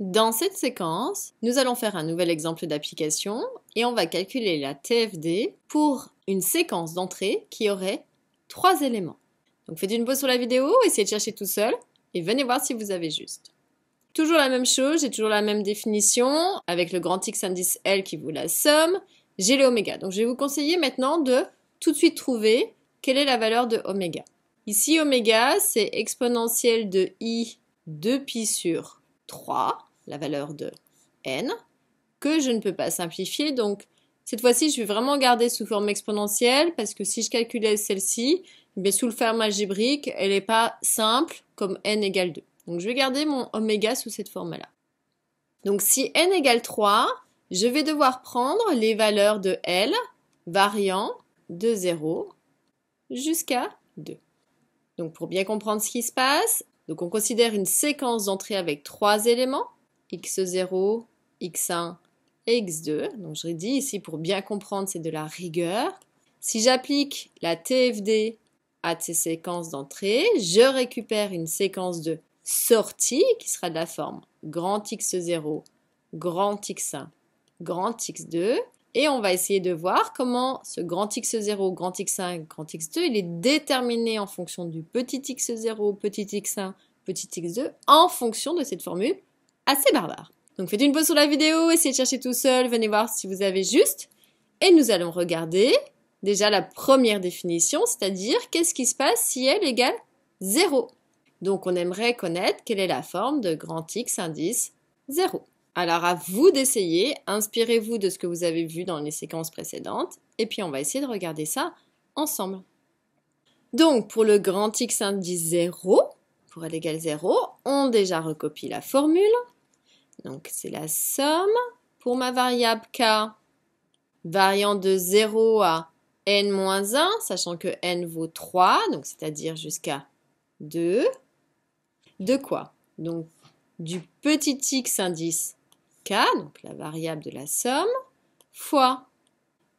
Dans cette séquence, nous allons faire un nouvel exemple d'application et on va calculer la TFD pour une séquence d'entrée qui aurait trois éléments. Donc faites une pause sur la vidéo, essayez de chercher tout seul et venez voir si vous avez juste. Toujours la même chose, j'ai toujours la même définition avec le grand X indice L qui vous la somme, j'ai le oméga. Donc je vais vous conseiller maintenant de tout de suite trouver quelle est la valeur de oméga. Ici oméga c'est exponentielle de i 2 pi sur 3 la valeur de n, que je ne peux pas simplifier. Donc, cette fois-ci, je vais vraiment garder sous forme exponentielle, parce que si je calculais celle-ci, mais eh sous le forme algébrique, elle n'est pas simple, comme n égale 2. Donc, je vais garder mon oméga sous cette forme-là. Donc, si n égale 3, je vais devoir prendre les valeurs de L variant de 0 jusqu'à 2. Donc pour bien comprendre ce qui se passe, donc on considère une séquence d'entrée avec trois éléments x0, x1 et x2. Donc je dit, ici pour bien comprendre, c'est de la rigueur. Si j'applique la TFD à ces séquences d'entrée, je récupère une séquence de sortie qui sera de la forme grand X0, grand X1, grand X2. Et on va essayer de voir comment ce grand X0, grand X1, grand X2, il est déterminé en fonction du petit X0, petit X1, petit X2, en fonction de cette formule assez barbare. Donc faites une pause sur la vidéo, essayez de chercher tout seul, venez voir si vous avez juste. Et nous allons regarder déjà la première définition, c'est-à-dire qu'est-ce qui se passe si L égale 0. Donc on aimerait connaître quelle est la forme de grand X indice 0. Alors à vous d'essayer, inspirez-vous de ce que vous avez vu dans les séquences précédentes, et puis on va essayer de regarder ça ensemble. Donc pour le grand X indice 0, pour L égale 0, on déjà recopie la formule. Donc c'est la somme pour ma variable k variant de 0 à n-1, sachant que n vaut 3, donc c'est-à-dire jusqu'à 2. De quoi Donc du petit x indice k, donc la variable de la somme, fois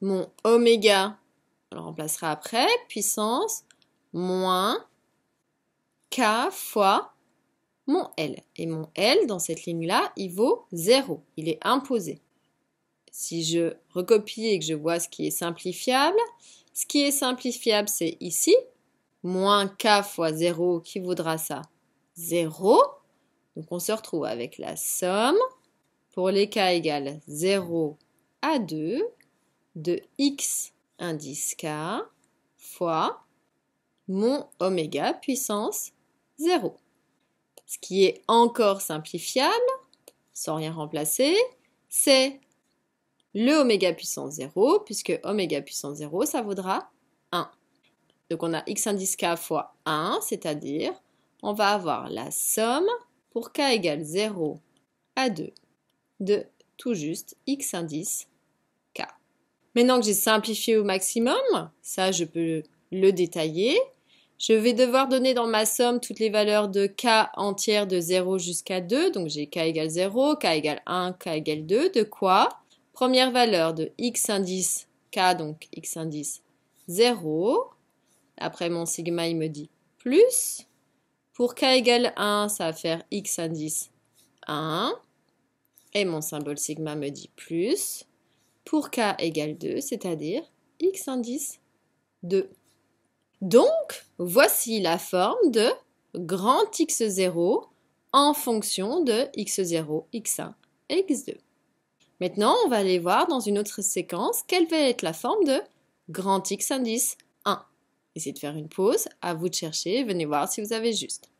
mon oméga, on le remplacera après, puissance moins k fois mon L. Et mon L, dans cette ligne-là, il vaut 0. Il est imposé. Si je recopie et que je vois ce qui est simplifiable, ce qui est simplifiable, c'est ici, moins K fois 0, qui vaudra ça 0. Donc on se retrouve avec la somme pour les K égale 0 à 2 de X indice K fois mon oméga puissance 0. Ce qui est encore simplifiable, sans rien remplacer, c'est le oméga puissance 0, puisque oméga puissance 0, ça vaudra 1. Donc on a x indice k fois 1, c'est-à-dire on va avoir la somme pour k égale 0 à 2 de tout juste x indice k. Maintenant que j'ai simplifié au maximum, ça je peux le détailler, je vais devoir donner dans ma somme toutes les valeurs de k entières de 0 jusqu'à 2. Donc j'ai k égale 0, k égale 1, k égale 2. De quoi Première valeur de x indice k, donc x indice 0. Après mon sigma, il me dit plus. Pour k égale 1, ça va faire x indice 1. Et mon symbole sigma me dit plus. Pour k égale 2, c'est-à-dire x indice 2. Donc, voici la forme de grand X0 en fonction de X0, X1 et X2. Maintenant, on va aller voir dans une autre séquence quelle va être la forme de grand X indice 1. Essayez de faire une pause, à vous de chercher, venez voir si vous avez juste.